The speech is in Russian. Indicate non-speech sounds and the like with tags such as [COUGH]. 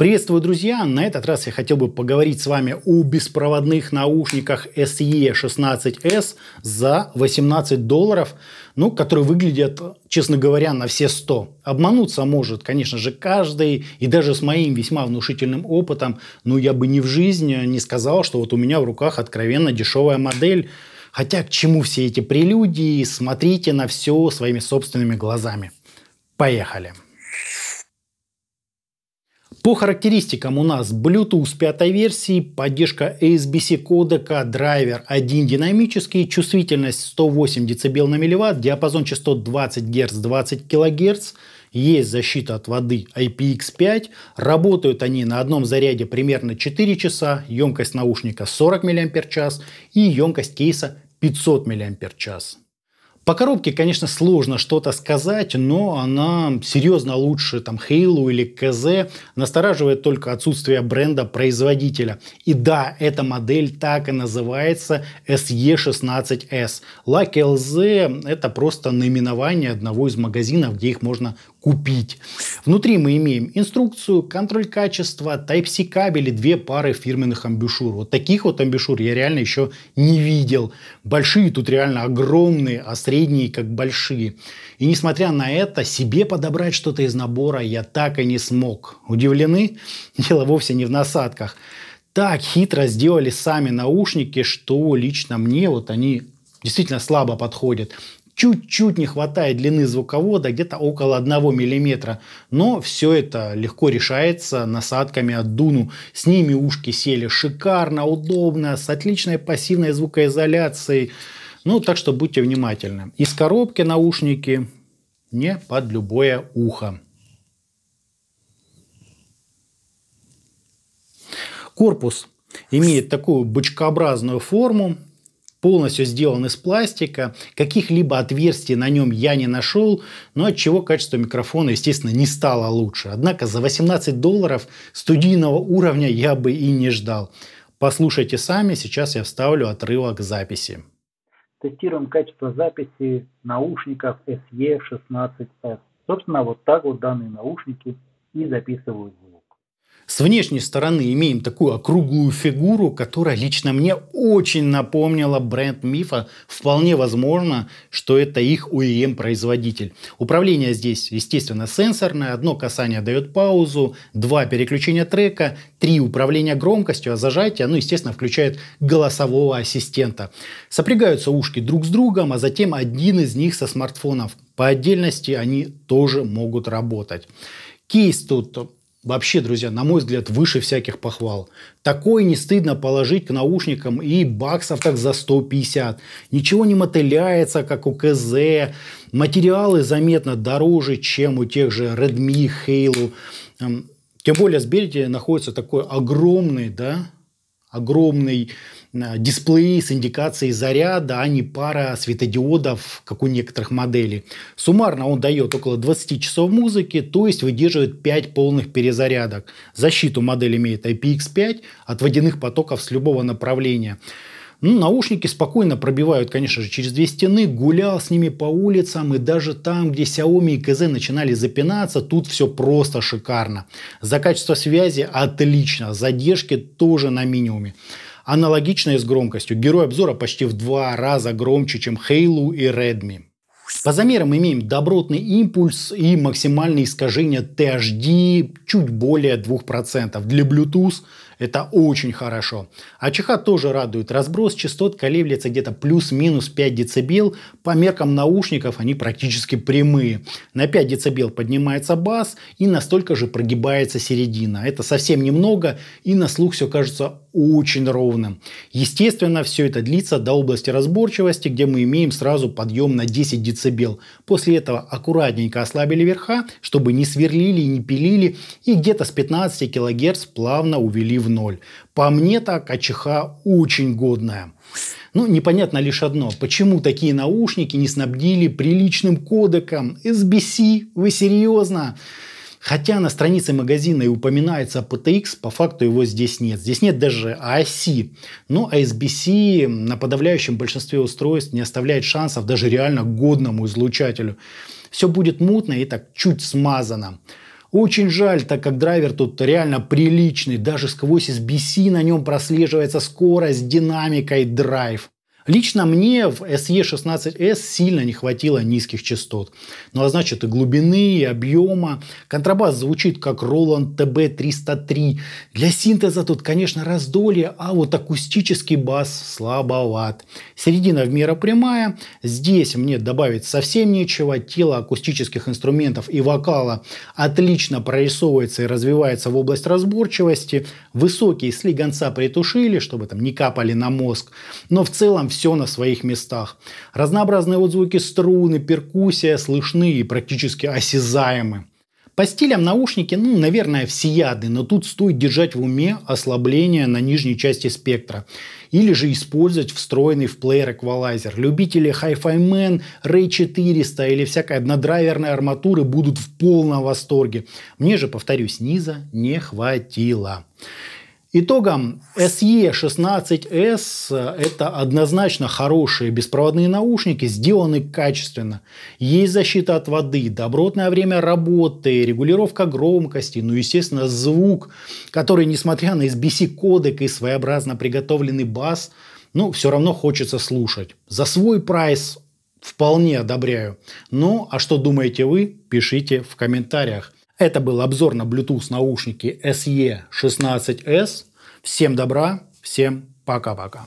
Приветствую, друзья! На этот раз я хотел бы поговорить с вами о беспроводных наушниках SE16S e за 18 долларов, ну, которые выглядят, честно говоря, на все 100. Обмануться может, конечно же, каждый, и даже с моим весьма внушительным опытом, но я бы ни в жизни не сказал, что вот у меня в руках откровенно дешевая модель, Хотя к чему все эти прелюдии, смотрите на все своими собственными глазами. Поехали! По характеристикам у нас Bluetooth пятой версии, поддержка ASBC кодека, драйвер один динамический, чувствительность 108 дБ на милливатт, диапазон частот 20 Гц, 20 кГц, есть защита от воды IPX5, работают они на одном заряде примерно 4 часа, емкость наушника 40 мАч и емкость кейса 500 мАч. По коробке, конечно, сложно что-то сказать, но она серьезно лучше там Halo или КЗ. Настораживает только отсутствие бренда производителя. И да, эта модель так и называется SE16S. Lucky LZ это просто наименование одного из магазинов, где их можно купить. Внутри мы имеем инструкцию, контроль качества, Type-C кабели, две пары фирменных амбушюр. Вот таких вот амбушюр я реально еще не видел. Большие тут реально огромные, а средние как большие. И несмотря на это, себе подобрать что-то из набора я так и не смог. Удивлены? [LAUGHS] Дело вовсе не в насадках. Так хитро сделали сами наушники, что лично мне вот они действительно слабо подходят чуть-чуть не хватает длины звуковода, где-то около 1 мм. Но все это легко решается насадками от Дуну. С ними ушки сели шикарно, удобно, с отличной пассивной звукоизоляцией. Ну, так что будьте внимательны. Из коробки наушники не под любое ухо. Корпус имеет такую бычкообразную форму, полностью сделан из пластика, каких-либо отверстий на нем я не нашел, но от чего качество микрофона, естественно, не стало лучше. Однако за 18 долларов студийного уровня я бы и не ждал. Послушайте сами, сейчас я вставлю отрывок записи. Тестируем качество записи наушников SE16S. E Собственно, вот так вот данные наушники и записывают звук с внешней стороны имеем такую округлую фигуру, которая лично мне очень напомнила бренд Мифа. Вполне возможно, что это их OEM-производитель. Управление здесь, естественно, сенсорное. Одно касание дает паузу, два переключения трека, три управления громкостью, а зажатие, ну, естественно, включает голосового ассистента. Сопрягаются ушки друг с другом, а затем один из них со смартфонов. По отдельности они тоже могут работать. Кейс тут вообще, друзья, на мой взгляд, выше всяких похвал. Такое не стыдно положить к наушникам и баксов так за 150. Ничего не мотыляется, как у КЗ. Материалы заметно дороже, чем у тех же Redmi, Halo. Эм, тем более, с находится такой огромный, да, огромный э, дисплей с индикацией заряда, а не пара светодиодов, как у некоторых моделей. Суммарно он дает около 20 часов музыки, то есть выдерживает 5 полных перезарядок. Защиту модель имеет IPX5 от водяных потоков с любого направления. Ну, наушники спокойно пробивают, конечно же, через две стены, гулял с ними по улицам, и даже там, где Xiaomi и КЗ начинали запинаться, тут все просто шикарно. За качество связи отлично, задержки тоже на минимуме. Аналогично и с громкостью. Герой обзора почти в два раза громче, чем Halo и Redmi. По замерам имеем добротный импульс и максимальное искажение THD чуть более 2%. Для Bluetooth это очень хорошо. АЧХ тоже радует. Разброс частот колеблется где-то плюс-минус 5 дБ. По меркам наушников они практически прямые. На 5 дБ поднимается бас и настолько же прогибается середина. Это совсем немного и на слух все кажется очень ровным. Естественно, все это длится до области разборчивости, где мы имеем сразу подъем на 10 дБ. После этого аккуратненько ослабили верха, чтобы не сверлили и не пилили, и где-то с 15 кГц плавно увели в ноль. По мне так АЧХ очень годная. Ну, непонятно лишь одно, почему такие наушники не снабдили приличным кодеком SBC? Вы серьезно? Хотя на странице магазина и упоминается PTX, по факту его здесь нет. Здесь нет даже ASI. Но ASBC на подавляющем большинстве устройств не оставляет шансов даже реально годному излучателю. Все будет мутно и так чуть смазано. Очень жаль, так как драйвер тут реально приличный, даже сквозь SBC на нем прослеживается скорость, динамика и драйв. Лично мне в SE16S e сильно не хватило низких частот. Ну а значит и глубины, и объема. Контрабас звучит как Roland TB303. Для синтеза тут, конечно, раздолье, а вот акустический бас слабоват. Середина в меру прямая. Здесь мне добавить совсем нечего. Тело акустических инструментов и вокала отлично прорисовывается и развивается в область разборчивости. Высокие слегонца притушили, чтобы там не капали на мозг. Но в целом все на своих местах. Разнообразные отзвуки струны, перкуссия слышны и практически осязаемы. По стилям наушники, ну, наверное, всеядны, но тут стоит держать в уме ослабление на нижней части спектра. Или же использовать встроенный в плеер эквалайзер. Любители Hi-Fi Man, Ray 400 или всякой однодрайверной арматуры будут в полном восторге. Мне же, повторюсь, низа не хватило. Итогом SE16S e – это однозначно хорошие беспроводные наушники, сделаны качественно. Есть защита от воды, добротное время работы, регулировка громкости, ну, естественно, звук, который, несмотря на SBC-кодек и своеобразно приготовленный бас, ну, все равно хочется слушать. За свой прайс вполне одобряю. Ну, а что думаете вы, пишите в комментариях. Это был обзор на Bluetooth наушники SE16S. E всем добра, всем пока-пока.